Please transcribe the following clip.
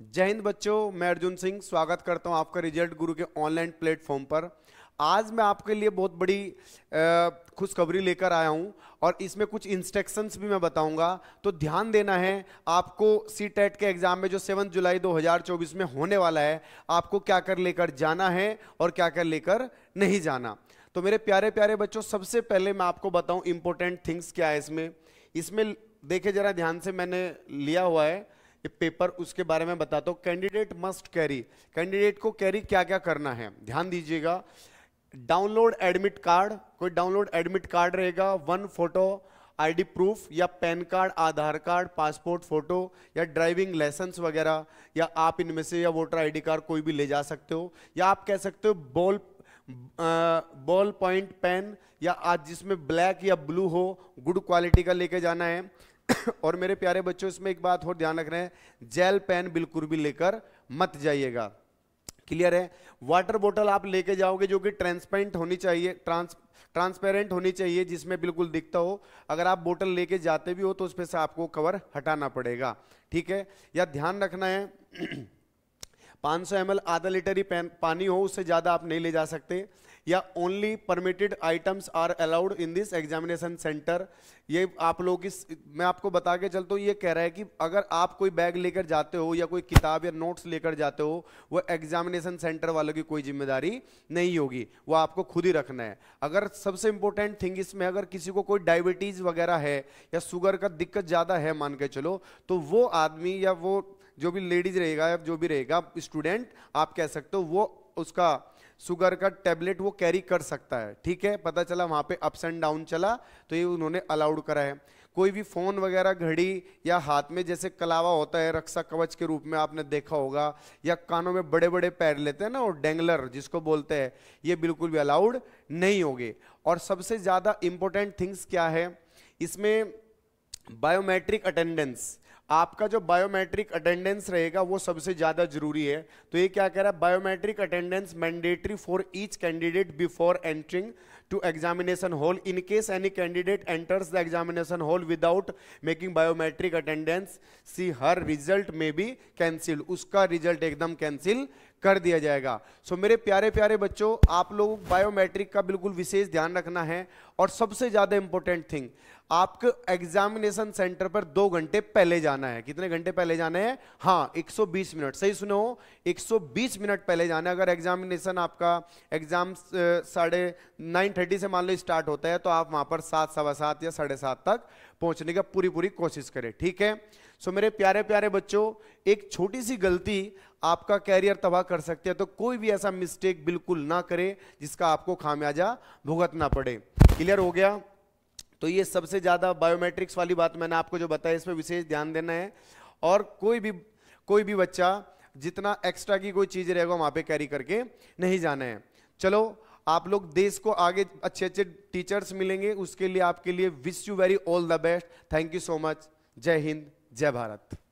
जय हिंद बच्चों मैं अर्जुन सिंह स्वागत करता हूं आपका रिजल्ट गुरु के ऑनलाइन प्लेटफॉर्म पर आज मैं आपके लिए बहुत बड़ी खुशखबरी लेकर आया हूं और इसमें कुछ इंस्ट्रक्शंस भी मैं बताऊंगा तो ध्यान देना है आपको सी टेट e के एग्ज़ाम में जो 7 जुलाई 2024 में होने वाला है आपको क्या कर लेकर जाना है और क्या कर लेकर नहीं जाना तो मेरे प्यारे प्यारे बच्चों सबसे पहले मैं आपको बताऊं इंपॉर्टेंट थिंग्स क्या है इसमें इसमें देखे जरा ध्यान से मैंने लिया हुआ है ये पेपर उसके बारे में बताता हूँ कैंडिडेट मस्ट कैरी कैंडिडेट को कैरी क्या क्या करना है ध्यान दीजिएगा डाउनलोड एडमिट कार्ड कोई डाउनलोड एडमिट कार्ड रहेगा वन फोटो आईडी प्रूफ या PAN card Aadhaar card passport photo या ड्राइविंग लाइसेंस वगैरह या आप इनमें से या वोटर आईडी कार्ड कोई भी ले जा सकते हो या आप कह सकते हो बॉल बॉल पॉइंट पेन या आज जिसमें ब्लैक या ब्लू हो गुड क्वालिटी का लेके जाना है और मेरे प्यारे बच्चों इसमें एक बात और ध्यान रख रहे हैं जेल पेन बिल्कुल भी लेकर मत जाइएगा क्लियर है वाटर बोतल आप लेके जाओगे जो कि ट्रांसपेरेंट होनी चाहिए ट्रांस ट्रांसपेरेंट होनी चाहिए जिसमें बिल्कुल दिखता हो अगर आप बोतल लेके जाते भी हो तो उसमें से आपको कवर हटाना पड़ेगा ठीक है या ध्यान रखना है 500 सौ आधा लीटर ही पानी हो उससे ज़्यादा आप नहीं ले जा सकते या only permitted items are allowed in this examination centre ये आप लोग इस मैं आपको बता के चलता हूँ ये कह रहा है कि अगर आप कोई बैग लेकर जाते हो या कोई किताब या नोट्स लेकर जाते हो वो एग्जामिनेशन सेंटर वालों की कोई जिम्मेदारी नहीं होगी वो आपको खुद ही रखना है अगर सबसे इंपॉर्टेंट थिंग इसमें अगर किसी को कोई डायबिटीज़ वगैरह है या शुगर का दिक्कत ज़्यादा है मान के चलो तो वो आदमी या वो जो भी लेडीज रहेगा या जो भी रहेगा स्टूडेंट आप कह सकते हो वो उसका शुगर का टेबलेट वो कैरी कर सकता है ठीक है पता चला वहाँ पे अप्स एंड डाउन चला तो ये उन्होंने अलाउड करा है कोई भी फ़ोन वगैरह घड़ी या हाथ में जैसे कलावा होता है रक्षा कवच के रूप में आपने देखा होगा या कानों में बड़े बड़े पैर लेते हैं ना और डेंगलर जिसको बोलते हैं ये बिल्कुल भी अलाउड नहीं होगे और सबसे ज़्यादा इम्पोर्टेंट थिंग्स क्या है इसमें बायोमेट्रिक अटेंडेंस आपका जो बायोमेट्रिक अटेंडेंस रहेगा वो सबसे ज़्यादा जरूरी है तो ये क्या कह रहा है biometric attendance mandatory for each candidate before entering to examination hall in case any candidate enters the examination hall without making biometric attendance सी हर रिजल्ट में भी कैंसिल उसका रिजल्ट एकदम कैंसिल कर दिया जाएगा सो so, मेरे प्यारे प्यारे बच्चों आप लोग बायोमेट्रिक का बिल्कुल विशेष ध्यान रखना है और सबसे ज़्यादा इंपॉर्टेंट थिंग आपके एग्जामिनेशन सेंटर पर दो घंटे पहले जाना है कितने घंटे पहले जाना है हाँ 120 मिनट सही सुनो 120 मिनट पहले जाना है अगर एग्जामिनेशन आपका एग्जाम साढ़े नाइन थर्टी से मान लो स्टार्ट होता है तो आप वहां पर सात सवा सात या साढ़े सात तक पहुंचने का पूरी पूरी कोशिश करें ठीक है सो मेरे प्यारे प्यारे बच्चों एक छोटी सी गलती आपका कैरियर तबाह कर सकती है तो कोई भी ऐसा मिस्टेक बिल्कुल ना करे जिसका आपको खामियाजा भुगतना पड़े क्लियर हो गया तो ये सबसे ज़्यादा बायोमेट्रिक्स वाली बात मैंने आपको जो बताया इस पर विशेष ध्यान देना है और कोई भी कोई भी बच्चा जितना एक्स्ट्रा की कोई चीज़ रहेगा वहां पे कैरी करके नहीं जाना है चलो आप लोग देश को आगे अच्छे अच्छे टीचर्स मिलेंगे उसके लिए आपके लिए wish you very all the best thank you so much जय हिंद जय भारत